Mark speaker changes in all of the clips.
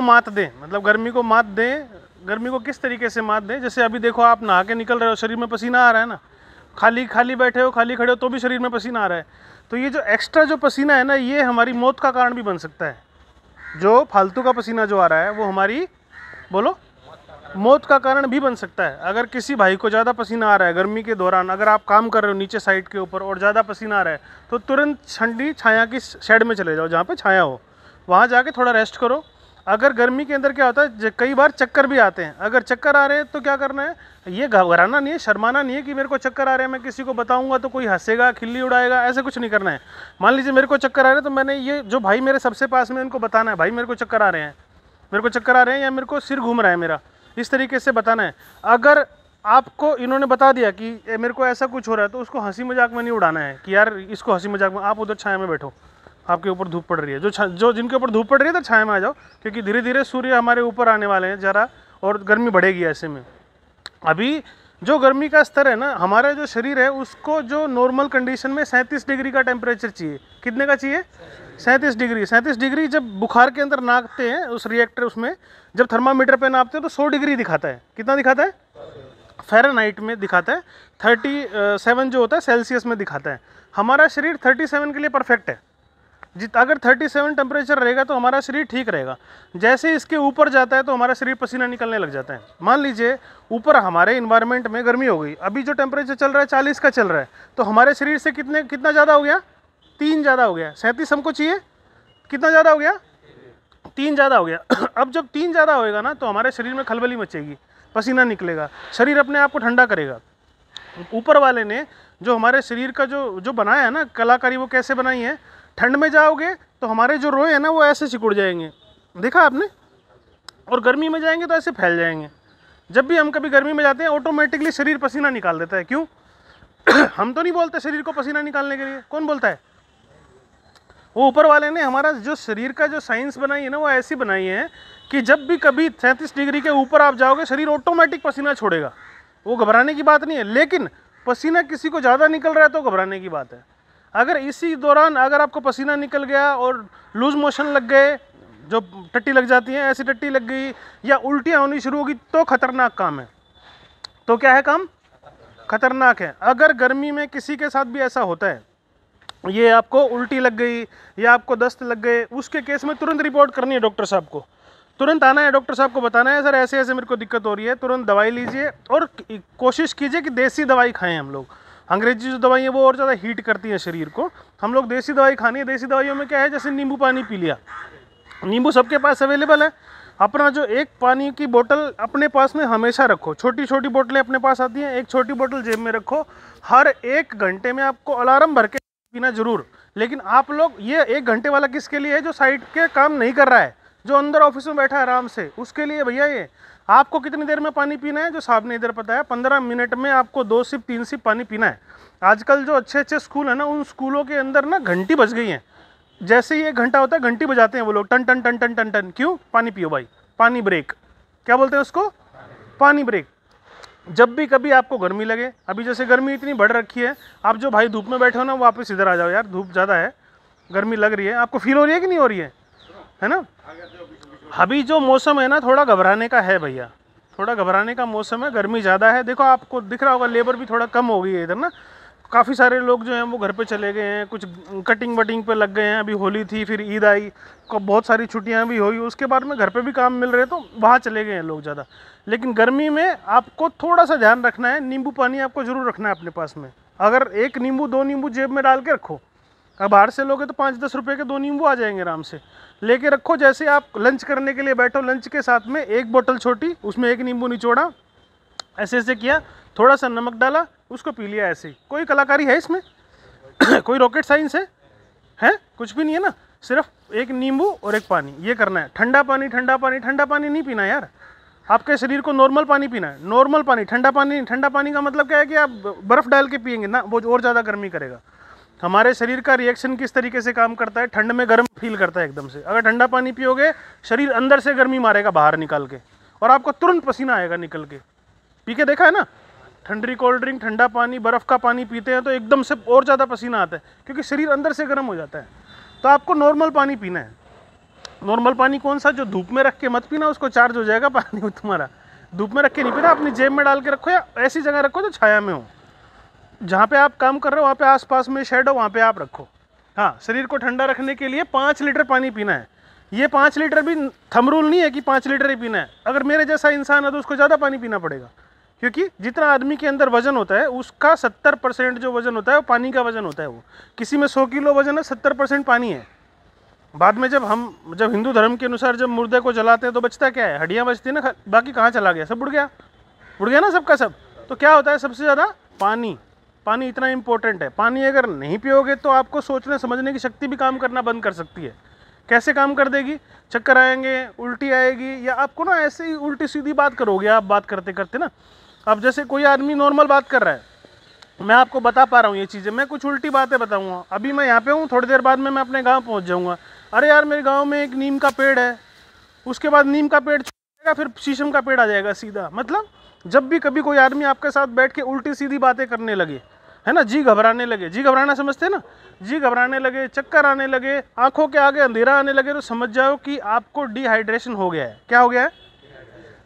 Speaker 1: मात दें मतलब गर्मी को मात दें गर्मी को किस तरीके से मात दें जैसे अभी देखो आप नहा के निकल रहे हो शरीर में पसीना आ रहा है ना खाली खाली बैठे हो खाली खड़े हो तो भी शरीर में पसीना आ रहा है तो ये जो एक्स्ट्रा जो पसीना है ना ये हमारी मौत का कारण भी बन सकता है जो फालतू का पसीना जो आ रहा है वो हमारी बोलो मौत का कारण भी बन सकता है अगर किसी भाई को ज़्यादा पसीना आ रहा है गर्मी के दौरान अगर आप काम कर रहे हो नीचे साइड के ऊपर और ज़्यादा पसीना आ रहा है तो तुरंत ठंडी छाया की शेड में चले जाओ जहाँ पे छाया हो वहाँ जाके थोड़ा रेस्ट करो अगर गर्मी के अंदर क्या होता है कई बार चक्कर भी आते हैं अगर चक्कर आ रहे हैं तो क्या करना है ये घबराना नहीं है शर्माना नहीं है कि मेरे को चक्कर आ रहे हैं मैं किसी को बताऊंगा तो कोई हंसेगा खिल्ली उड़ाएगा ऐसे कुछ नहीं करना है मान लीजिए मेरे को चक्कर आ रहे हैं तो मैंने ये जो भाई मेरे सबसे पास में उनको बताना है भाई मेरे को चक्कर आ रहे हैं मेरे को चक्कर आ रहे हैं या मेरे को सिर घूम रहा है मेरा इस तरीके से बताना है अगर आपको इन्होंने बता दिया कि मेरे को ऐसा कुछ हो रहा है तो उसको हंसी मजाक में नहीं उड़ाना है कि यार इसको हंसी मजाक में आप उधर छाया में बैठो आपके ऊपर धूप पड़ रही है जो जो जिनके ऊपर धूप पड़ रही है तो छाया में आ जाओ क्योंकि धीरे धीरे सूर्य हमारे ऊपर आने वाले हैं ज़रा और गर्मी बढ़ेगी ऐसे में अभी जो गर्मी का स्तर है ना हमारा जो शरीर है उसको जो नॉर्मल कंडीशन में सैंतीस डिग्री का टेम्परेचर चाहिए कितने का चाहिए सैंतीस डिग्री सैंतीस डिग्री जब बुखार के अंदर नापते हैं उस रिएक्टर उसमें जब थर्मामीटर पर नापते हैं तो सौ डिग्री दिखाता है कितना दिखाता है फेरनाइट में दिखाता है थर्टी सेवन जो होता है सेल्सियस में दिखाता है हमारा शरीर थर्टी सेवन के लिए परफेक्ट है जित अगर 37 टेम्परेचर रहेगा तो हमारा शरीर ठीक रहेगा जैसे इसके ऊपर जाता है तो हमारा शरीर पसीना निकलने लग जाता है मान लीजिए ऊपर हमारे इन्वायरमेंट में गर्मी हो गई अभी जो टेम्परेचर चल रहा है चालीस का चल रहा है तो हमारे शरीर से कितने कितना ज़्यादा हो गया तीन ज़्यादा हो गया सैंतीस हमको चाहिए कितना ज़्यादा हो गया तीन ज़्यादा हो गया अब जब तीन ज़्यादा होएगा ना तो हमारे शरीर में खलबली मचेगी पसीना निकलेगा शरीर अपने आप को ठंडा करेगा ऊपर वाले ने जो हमारे शरीर का जो जो बनाया है ना कलाकारी वो कैसे बनाई है ठंड में जाओगे तो हमारे जो रोए हैं ना वो ऐसे सिकुड़ जाएंगे देखा आपने और गर्मी में जाएंगे तो ऐसे फैल जाएंगे जब भी हम कभी गर्मी में जाते हैं ऑटोमेटिकली शरीर पसीना निकाल देता है क्यों हम तो नहीं बोलते शरीर को पसीना निकालने के लिए कौन बोलता है वो ऊपर वाले ने हमारा जो शरीर का जो साइंस बनाई है ना वो ऐसी बनाई है कि जब भी कभी सैंतीस डिग्री के ऊपर आप जाओगे शरीर ऑटोमेटिक पसीना छोड़ेगा वो घबराने की बात नहीं है लेकिन पसीना किसी को ज़्यादा निकल रहा है तो घबराने की बात है अगर इसी दौरान अगर आपको पसीना निकल गया और लूज मोशन लग गए जो टट्टी लग जाती है ऐसी टट्टी लग गई या उल्टियाँ होनी शुरू होगी तो खतरनाक काम है तो क्या है काम खतरनाक है अगर गर्मी में किसी के साथ भी ऐसा होता है ये आपको उल्टी लग गई या आपको दस्त लग गए उसके केस में तुरंत रिपोर्ट करनी है डॉक्टर साहब को तुरंत आना है डॉक्टर साहब को बताना है सर ऐसे ऐसे मेरे को दिक्कत हो रही है तुरंत दवाई लीजिए और कोशिश कीजिए कि देसी दवाई खाएं हम लोग अंग्रेजी जो दवाई है वो और ज़्यादा हीट करती है शरीर को हम लोग देसी दवाई खानी है देसी दवाइयों में क्या है जैसे नींबू पानी पी लिया नींबू सबके पास अवेलेबल है अपना जो एक पानी की बोतल अपने पास में हमेशा रखो छोटी छोटी बोतलें अपने पास आती हैं एक छोटी बोतल जेब में रखो हर एक घंटे में आपको अलार्म भर के पीना ज़रूर लेकिन आप लोग ये एक घंटे वाला किसके लिए है जो साइड के काम नहीं कर रहा है जो अंदर ऑफिस में बैठा है आराम से उसके लिए भैया ये आपको कितनी देर में पानी पीना है जो साहब ने इधर बताया पंद्रह मिनट में आपको दो सिप तीन सिप पानी पीना है आजकल जो अच्छे अच्छे स्कूल हैं ना उन स्कूलों के अंदर ना घंटी बज गई हैं जैसे ही एक घंटा होता है घंटी बजाते हैं वो लोग टन टन टन टन टन टन क्यों पानी पियो भाई पानी ब्रेक क्या बोलते हैं उसको पानी ब्रेक जब भी कभी आपको गर्मी लगे अभी जैसे गर्मी इतनी बढ़ रखी है आप जो भाई धूप में बैठे हो ना वापस इधर आ जाओ यार धूप ज़्यादा है गर्मी लग रही है आपको फील हो रही है कि नहीं हो रही है है ना अभी जो मौसम है ना थोड़ा घबराने का है भैया थोड़ा घबराने का मौसम है गर्मी ज़्यादा है देखो आपको दिख रहा होगा लेबर भी थोड़ा कम हो गई है इधर ना काफ़ी सारे लोग जो हैं वो घर पे चले गए हैं कुछ कटिंग वटिंग पे लग गए हैं अभी होली थी फिर ईद आई को बहुत सारी छुट्टियां भी हुई उसके बाद में घर पे भी काम मिल रहे तो वहाँ चले गए हैं लोग ज़्यादा लेकिन गर्मी में आपको थोड़ा सा ध्यान रखना है नींबू पानी आपको ज़रूर रखना है अपने पास में अगर एक नींबू दो नींबू जेब में डाल के रखो अब बाहर से लोगे तो पाँच दस रुपये के दो नींबू आ जाएंगे आराम से लेके रखो जैसे आप लंच करने के लिए बैठो लंच के साथ में एक बोतल छोटी उसमें एक नींबू निचोड़ा ऐसे ऐसे किया थोड़ा सा नमक डाला उसको पी लिया ऐसे ही कोई कलाकारी है इसमें कोई रॉकेट साइंस है हैं कुछ भी नहीं है ना सिर्फ एक नींबू और एक पानी ये करना है ठंडा पानी ठंडा पानी ठंडा पानी नहीं पीना यार आपके शरीर को नॉर्मल पानी पीना है नॉर्मल पानी ठंडा पानी ठंडा पानी का मतलब क्या है कि आप बर्फ़ डाल के पियेंगे ना वो और ज़्यादा गर्मी करेगा हमारे शरीर का रिएक्शन किस तरीके से काम करता है ठंड में गर्म फील करता है एकदम से अगर ठंडा पानी पियोगे शरीर अंदर से गर्मी मारेगा बाहर निकाल के और आपको तुरंत पसीना आएगा निकल के पी के देखा है ना ठंडी कोल्ड ड्रिंक ठंडा पानी बर्फ़ का पानी पीते हैं तो एकदम से और ज़्यादा पसीना आता है क्योंकि शरीर अंदर से गर्म हो जाता है तो आपको नॉर्मल पानी पीना है नॉर्मल पानी कौन सा जो धूप में रख के मत पीना उसको चार्ज हो जाएगा पानी तुम्हारा धूप में रख के नहीं पीना अपनी जेब में डाल के रखो या ऐसी जगह रखो जो छाया में हो जहाँ पे आप काम कर रहे हो वहाँ पे आसपास में शेड हो वहाँ पे आप रखो हाँ शरीर को ठंडा रखने के लिए पाँच लीटर पानी पीना है ये पाँच लीटर भी थमरूल नहीं है कि पाँच लीटर ही पीना है अगर मेरे जैसा इंसान है तो उसको ज़्यादा पानी पीना पड़ेगा क्योंकि जितना आदमी के अंदर वजन होता है उसका सत्तर परसेंट जो वजन होता है वो पानी का वजन होता है वो किसी में सौ किलो वजन है सत्तर परसेंट पानी है बाद में जब हम जब हिंदू धर्म के अनुसार जब मुर्दे को जलाते हैं तो बचता क्या है हड्डियाँ बचती ना बाकी कहाँ चला गया सब उड़ गया उड़ गया ना सबका सब तो क्या होता है सबसे ज़्यादा पानी पानी इतना इम्पोर्टेंट है पानी अगर नहीं पियोगे तो आपको सोचने समझने की शक्ति भी काम करना बंद कर सकती है कैसे काम कर देगी चक्कर आएंगे उल्टी आएगी या आपको ना ऐसे ही उल्टी सीधी बात करोगे आप बात करते करते ना अब जैसे कोई आदमी नॉर्मल बात कर रहा है मैं आपको बता पा रहा हूँ ये चीज़ें मैं कुछ उल्टी बातें बताऊँगा अभी मैं यहाँ पे हूँ थोड़ी देर बाद में मैं अपने गांव पहुँच जाऊँगा अरे यार मेरे गांव में एक नीम का पेड़ है उसके बाद नीम का पेड़ फिर शीशम का पेड़ आ जाएगा सीधा मतलब जब भी कभी कोई आदमी आपके साथ बैठ के उल्टी सीधी बातें करने लगे है ना जी घबराने लगे जी घबराना समझते ना जी घबराने लगे चक्कर आने लगे आंखों के आगे अंधेरा आने लगे तो समझ जाओ कि आपको डिहाइड्रेशन हो गया है क्या हो गया है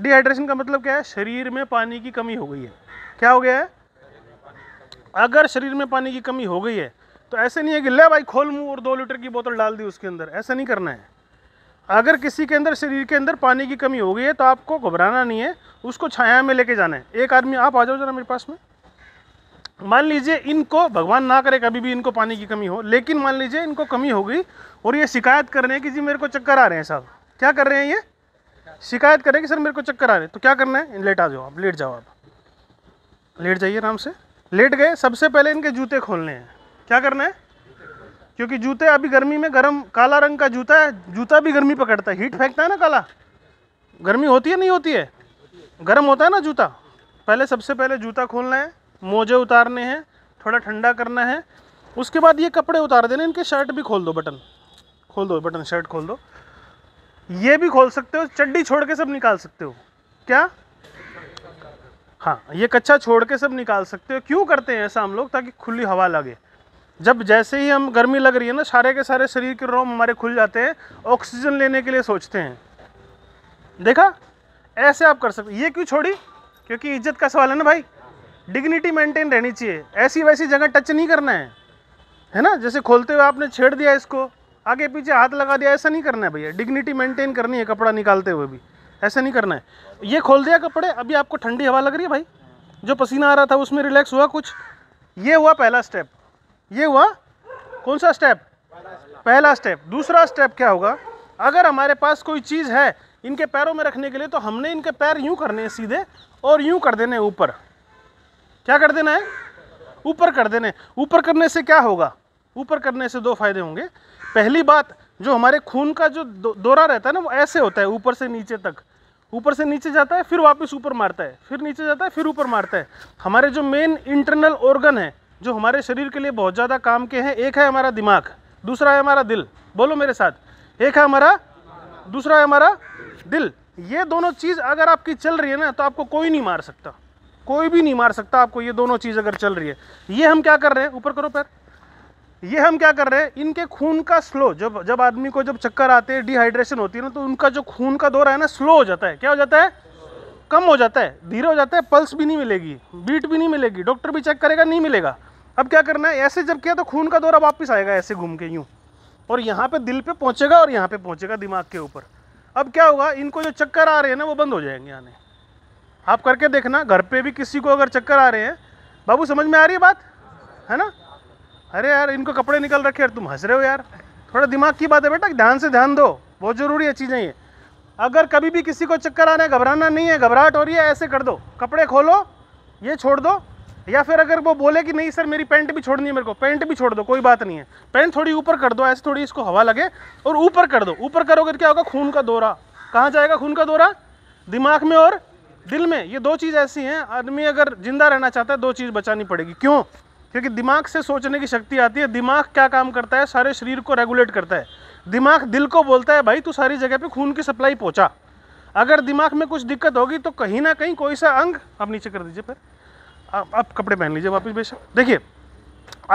Speaker 1: डिहाइड्रेशन का मतलब क्या है शरीर में पानी की कमी हो गई है क्या हो गया है अगर शरीर में पानी की कमी हो गई है तो ऐसे नहीं है कि ले भाई खोल मुँह और दो लीटर की बोतल डाल दी उसके अंदर ऐसा नहीं करना है अगर किसी के अंदर शरीर के अंदर पानी की कमी हो गई है तो आपको घबराना नहीं है उसको छाया में लेके जाना है एक आदमी आप आ जाओ जरा मेरे पास में मान लीजिए इनको भगवान ना करे कभी भी इनको पानी की कमी हो लेकिन मान लीजिए इनको कमी हो गई और ये शिकायत कर रहे हैं कि जी मेरे को चक्कर आ रहे हैं साहब क्या कर रहे हैं ये शिकायत कर रहे हैं कि सर मेरे को चक्कर आ रहे हैं तो क्या करना है लेट आ जाओ आप लेट जाओ आप लेट जाइए आराम से लेट गए सबसे पहले इनके जूते खोलने हैं क्या करना है क्योंकि जूते अभी गर्मी में गर्म काला रंग का जूता है जूता भी गर्मी पकड़ता है हीट फेंकता है ना काला गर्मी होती है नहीं होती है गर्म होता है ना जूता पहले सबसे पहले जूता खोलना है मोजे उतारने हैं थोड़ा ठंडा करना है उसके बाद ये कपड़े उतार देने इनके शर्ट भी खोल दो बटन खोल दो बटन शर्ट खोल दो ये भी खोल सकते हो चड्डी छोड़ के सब निकाल सकते हो क्या हाँ ये कच्चा छोड़ के सब निकाल सकते हो क्यों करते हैं ऐसा हम लोग ताकि खुली हवा लगे जब जैसे ही हम गर्मी लग रही है ना सारे के सारे शरीर के रोम हमारे खुल जाते हैं ऑक्सीजन लेने के लिए सोचते हैं देखा ऐसे आप कर सकते ये क्यों छोड़ी क्योंकि इज्जत का सवाल है ना भाई डिग्निटी मेंटेन रहनी चाहिए ऐसी वैसी जगह टच नहीं करना है है ना जैसे खोलते हुए आपने छेड़ दिया इसको आगे पीछे हाथ लगा दिया ऐसा नहीं करना है भैया डिग्निटी मेंटेन करनी है कपड़ा निकालते हुए भी ऐसा नहीं करना है ये खोल दिया कपड़े अभी आपको ठंडी हवा लग रही है भाई जो पसीना आ रहा था उसमें रिलैक्स हुआ कुछ ये हुआ पहला स्टेप ये हुआ कौन सा स्टेप पहला स्टेप दूसरा स्टेप क्या होगा अगर हमारे पास कोई चीज़ है इनके पैरों में रखने के लिए तो हमने इनके पैर यूं करने हैं सीधे और यूं कर देने ऊपर क्या कर देना है ऊपर कर देने ऊपर करने से क्या होगा ऊपर करने से दो फायदे होंगे पहली बात जो हमारे खून का जो दौरा रहता है ना वो ऐसे होता है ऊपर से नीचे तक ऊपर से नीचे जाता है फिर वापस ऊपर मारता है फिर नीचे जाता है फिर ऊपर मारता है हमारे जो मेन इंटरनल ऑर्गन है जो हमारे शरीर के लिए बहुत ज़्यादा काम के हैं एक है हमारा दिमाग दूसरा है हमारा दिल बोलो मेरे साथ एक है हमारा दूसरा है हमारा दिल ये दोनों चीज़ अगर आपकी चल रही है ना तो आपको कोई नहीं मार सकता कोई भी नहीं मार सकता आपको ये दोनों चीज़ अगर चल रही है ये हम क्या कर रहे हैं ऊपर करो पैर ये हम क्या कर रहे हैं इनके खून का स्लो जब जब आदमी को जब चक्कर आते हैं डिहाइड्रेशन होती है ना तो उनका जो खून का दौरा है ना स्लो हो जाता है क्या हो जाता है कम हो जाता है धीरे हो जाता है पल्स भी नहीं मिलेगी बीट भी नहीं मिलेगी डॉक्टर भी चेक करेगा नहीं मिलेगा अब क्या करना है ऐसे जब किया तो खून का दौरा वापस आएगा ऐसे घूम के यूँ और यहाँ पे दिल पे पहुँचेगा और यहाँ पे पहुँचेगा दिमाग के ऊपर अब क्या होगा इनको जो चक्कर आ रहे हैं ना वो बंद हो जाएंगे आने आप करके देखना घर पे भी किसी को अगर चक्कर आ रहे हैं बाबू समझ में आ रही है बात है ना अरे यार इनको कपड़े निकल रखे यार तुम हंस रहे हो यार थोड़ा दिमाग की बात है बेटा ध्यान से ध्यान दो बहुत ज़रूरी है चीज़ें ये अगर कभी भी किसी को चक्कर आ रहा है घबराना नहीं है घबराहट हो रही है ऐसे कर दो कपड़े खोलो ये छोड़ दो या फिर अगर वो बोले कि नहीं सर मेरी पेंट भी छोड़नी है मेरे को पेंट भी छोड़ दो कोई बात नहीं है पेंट थोड़ी ऊपर कर दो ऐसे थोड़ी इसको हवा लगे और ऊपर कर दो ऊपर करोगे तो क्या होगा खून का दौरा कहाँ जाएगा खून का दौरा दिमाग में और दिल में ये दो चीज़ ऐसी हैं आदमी अगर ज़िंदा रहना चाहता है दो चीज़ बचानी पड़ेगी क्यों क्योंकि दिमाग से सोचने की शक्ति आती है दिमाग क्या काम करता है सारे शरीर को रेगुलेट करता है दिमाग दिल को बोलता है भाई तू सारी जगह पे खून की सप्लाई पहुँचा अगर दिमाग में कुछ दिक्कत होगी तो कहीं ना कहीं कोई सा अंग आप नीचे कर दीजिए फिर आप, आप कपड़े पहन लीजिए वापस बेशक देखिए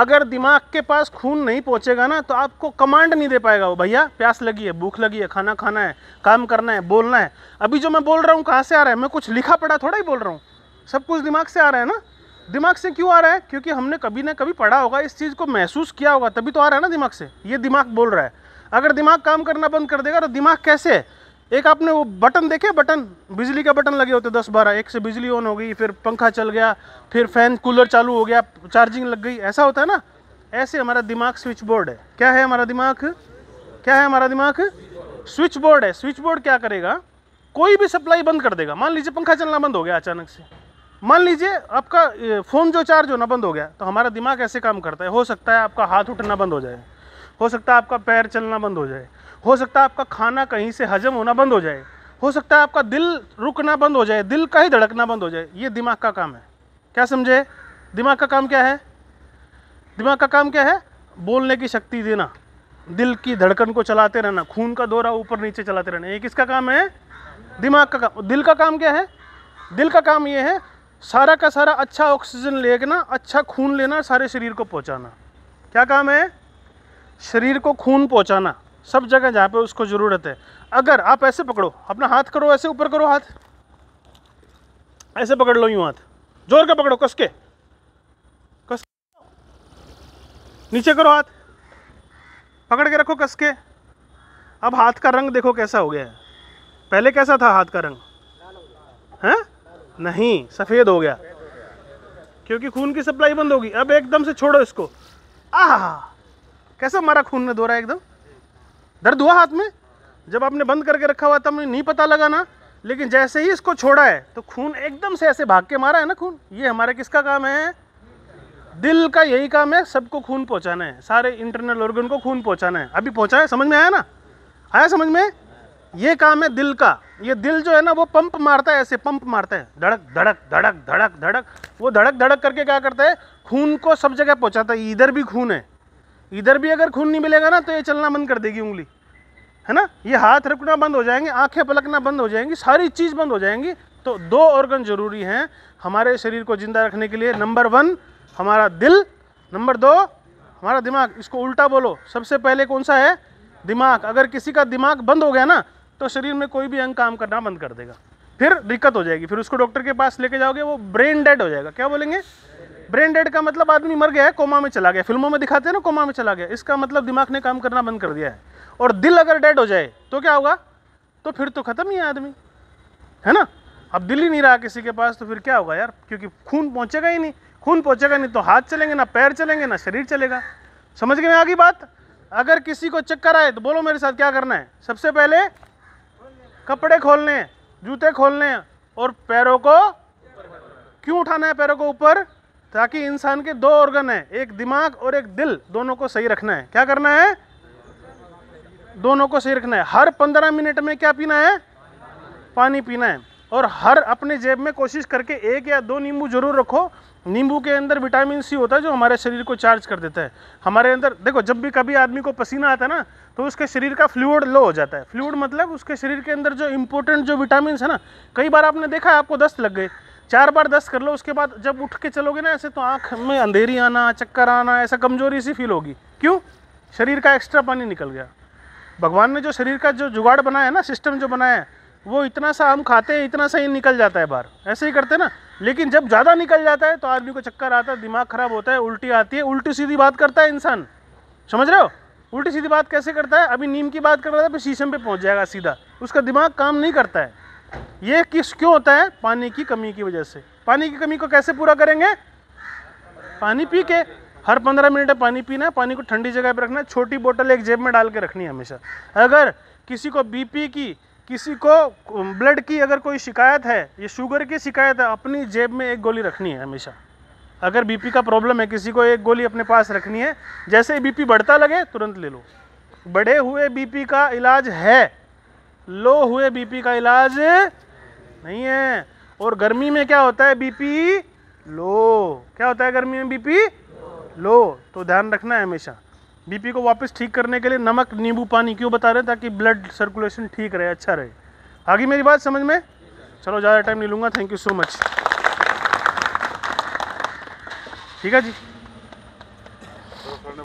Speaker 1: अगर दिमाग के पास खून नहीं पहुंचेगा ना तो आपको कमांड नहीं दे पाएगा वो भैया प्यास लगी है भूख लगी है खाना खाना है काम करना है बोलना है अभी जो मैं बोल रहा हूँ कहाँ से आ रहा है मैं कुछ लिखा पढ़ा थोड़ा ही बोल रहा हूँ सब कुछ दिमाग से आ रहा है ना दिमाग से क्यों आ रहा है क्योंकि हमने कभी ना कभी पढ़ा होगा इस चीज़ को महसूस किया होगा तभी तो आ रहा है ना दिमाग से ये दिमाग बोल रहा है अगर दिमाग काम करना बंद कर देगा तो दिमाग कैसे एक आपने वो बटन देखे बटन बिजली का बटन लगे होते दस बारह एक से बिजली ऑन हो गई फिर पंखा चल गया फिर फैन कूलर चालू हो गया चार्जिंग लग गई ऐसा होता है ना ऐसे हमारा दिमाग स्विच बोर्ड है क्या है हमारा दिमाग क्या है हमारा दिमाग स्विच बोर्ड है स्विच बोर्ड क्या करेगा कोई भी सप्लाई बंद कर देगा मान लीजिए पंखा चलना बंद हो गया अचानक से मान लीजिए आपका फ़ोन जो चार्ज होना बंद हो गया तो हमारा दिमाग ऐसे काम करता है हो सकता है आपका हाथ उठना बंद हो जाए हो सकता है आपका पैर चलना बंद हो जाए हो सकता है आपका खाना कहीं से हजम होना बंद हो जाए हो सकता है आपका दिल रुकना बंद हो जाए दिल का ही धड़कना बंद हो जाए ये दिमाग का काम है क्या समझे दिमाग का काम क्या है दिमाग का काम क्या है बोलने की शक्ति देना दिल की धड़कन को चलाते रहना खून का दौरा ऊपर नीचे चलाते रहना ये किसका काम है दिमाग का काम दिल का काम क्या है दिल का काम ये है सारा का सारा अच्छा ऑक्सीजन लेना अच्छा खून लेना सारे शरीर को पहुँचाना क्या काम है शरीर को खून पहुँचाना सब जगह जहाँ पे उसको ज़रूरत है अगर आप ऐसे पकड़ो अपना हाथ करो ऐसे ऊपर करो हाथ ऐसे पकड़ लो यूँ हाथ जोर के पकड़ो कसके कस नीचे करो हाथ पकड़ के रखो कसके अब हाथ का रंग देखो कैसा हो गया है पहले कैसा था हाथ का रंग हैं नहीं सफ़ेद हो गया क्योंकि खून की सप्लाई बंद होगी अब एकदम से छोड़ो इसको आह कैसा मारा खून ने दोहरा एकदम दर्द हुआ हाथ में जब आपने बंद करके रखा हुआ तब नहीं पता लगा ना लेकिन जैसे ही इसको छोड़ा है तो खून एकदम से ऐसे भाग के मारा है ना खून ये हमारा किसका काम है दिल का यही काम है सबको खून पहुंचाना है सारे इंटरनल ऑर्गन को खून पहुंचाना है अभी पहुंचा है समझ में आया ना आया समझ में ये काम है दिल का ये दिल जो है ना वो पंप मारता है ऐसे पंप मारता है धड़क धड़क धड़क धड़क धड़क वो धड़क धड़क करके क्या करता है खून को सब जगह पहुंचाता है इधर भी खून है इधर भी अगर खून नहीं मिलेगा ना तो ये चलना बंद कर देगी उंगली है ना ये हाथ रखना बंद हो जाएंगे आंखें पलकना बंद हो जाएंगी सारी चीज़ बंद हो जाएंगी तो दो ऑर्गन ज़रूरी हैं हमारे शरीर को ज़िंदा रखने के लिए नंबर वन हमारा दिल नंबर दो हमारा दिमाग इसको उल्टा बोलो सबसे पहले कौन सा है दिमाग अगर किसी का दिमाग बंद हो गया ना तो शरीर में कोई भी अंग काम करना बंद कर देगा फिर दिक्कत हो जाएगी फिर उसको डॉक्टर के पास लेके जाओगे वो ब्रेन डेड हो जाएगा क्या बोलेंगे ब्रेन डेड का मतलब आदमी मर गया है कोमा में चला गया फिल्मों में दिखाते हैं ना कोमा में चला गया इसका मतलब दिमाग ने काम करना बंद कर दिया है और दिल अगर डेड हो जाए तो क्या होगा तो फिर तो ख़त्म ही है आदमी है ना अब दिल ही नहीं रहा किसी के पास तो फिर क्या होगा यार क्योंकि खून पहुँचेगा ही नहीं खून पहुँचेगा नहीं तो हाथ चलेंगे ना पैर चलेंगे ना शरीर चलेगा समझ गए मैं आगे बात अगर किसी को चक्कर आए तो बोलो मेरे साथ क्या करना है सबसे पहले कपड़े खोलने जूते खोलने और पैरों को क्यों उठाना है पैरों को ऊपर ताकि इंसान के दो ऑर्गन हैं एक दिमाग और एक दिल दोनों को सही रखना है क्या करना है दोनों को सही रखना है हर पंद्रह मिनट में क्या पीना है पानी पीना है और हर अपने जेब में कोशिश करके एक या दो नींबू जरूर रखो नींबू के अंदर विटामिन सी होता है जो हमारे शरीर को चार्ज कर देता है हमारे अंदर देखो जब भी कभी आदमी को पसीना आता है ना तो उसके शरीर का फ्लूड लो हो जाता है फ्लूड मतलब उसके शरीर के अंदर जो इंपॉर्टेंट जो विटामिन है ना कई बार आपने देखा आपको दस्त लग गए चार बार दस कर लो उसके बाद जब उठ के चलोगे ना ऐसे तो आँख में अंधेरी आना चक्कर आना ऐसा कमजोरी सी फील होगी क्यों शरीर का एक्स्ट्रा पानी निकल गया भगवान ने जो शरीर का जो जुगाड़ बनाया है ना सिस्टम जो बनाया है वो इतना सा हम खाते हैं इतना सा ही निकल जाता है बाहर ऐसे ही करते ना लेकिन जब ज़्यादा निकल जाता है तो आदमी को चक्कर आता है दिमाग ख़राब होता है उल्टी आती है उल्टी सीधी बात करता है इंसान समझ रहे हो उल्टी सीधी बात कैसे करता है अभी नीम की बात कर रहा था फिर शीशम पे पहुंच जाएगा सीधा उसका दिमाग काम नहीं करता है ये किस क्यों होता है पानी की कमी की वजह से पानी की कमी को कैसे पूरा करेंगे पानी पी के हर पंद्रह मिनट पानी पीना है पानी को ठंडी जगह पर रखना है छोटी बोतल एक जेब में डाल के रखनी है हमेशा अगर किसी को बीपी की किसी को ब्लड की अगर कोई शिकायत है ये शुगर की शिकायत है अपनी जेब में एक गोली रखनी है हमेशा अगर बीपी का प्रॉब्लम है किसी को एक गोली अपने पास रखनी है जैसे ही बीपी बढ़ता लगे तुरंत ले लो बढ़े हुए बीपी का इलाज है लो हुए बीपी का इलाज नहीं है और गर्मी में क्या होता है बीपी लो क्या होता है गर्मी में बीपी लो तो ध्यान रखना है हमेशा बीपी को वापस ठीक करने के लिए नमक नींबू पानी क्यों बता रहे हैं ताकि ब्लड सर्कुलेशन ठीक रहे अच्छा रहे आगे मेरी बात समझ में चलो ज़्यादा टाइम नहीं लूँगा थैंक यू सो मच ठीक है जी